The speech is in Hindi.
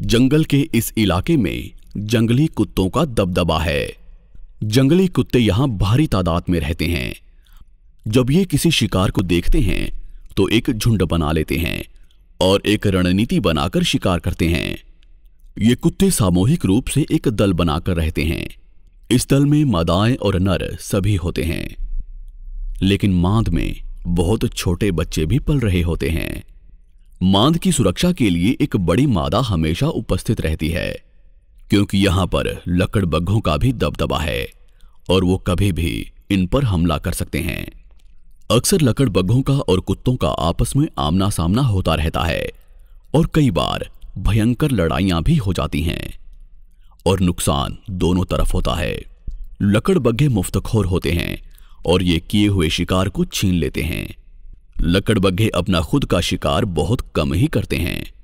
जंगल के इस इलाके में जंगली कुत्तों का दबदबा है जंगली कुत्ते यहाँ भारी तादाद में रहते हैं जब ये किसी शिकार को देखते हैं तो एक झुंड बना लेते हैं और एक रणनीति बनाकर शिकार करते हैं ये कुत्ते सामूहिक रूप से एक दल बनाकर रहते हैं इस दल में मादाएं और नर सभी होते हैं लेकिन मांद में बहुत छोटे बच्चे भी पल रहे होते हैं मांद की सुरक्षा के लिए एक बड़ी मादा हमेशा उपस्थित रहती है क्योंकि यहां पर लकड़बग्घों का भी दबदबा है और वो कभी भी इन पर हमला कर सकते हैं अक्सर लकड़बग्घों का और कुत्तों का आपस में आमना सामना होता रहता है और कई बार भयंकर लड़ाइयां भी हो जाती हैं और नुकसान दोनों तरफ होता है लकड़बग्घे मुफ्तखोर होते हैं और ये किए हुए शिकार को छीन लेते हैं लकड़बग्घे अपना खुद का शिकार बहुत कम ही करते हैं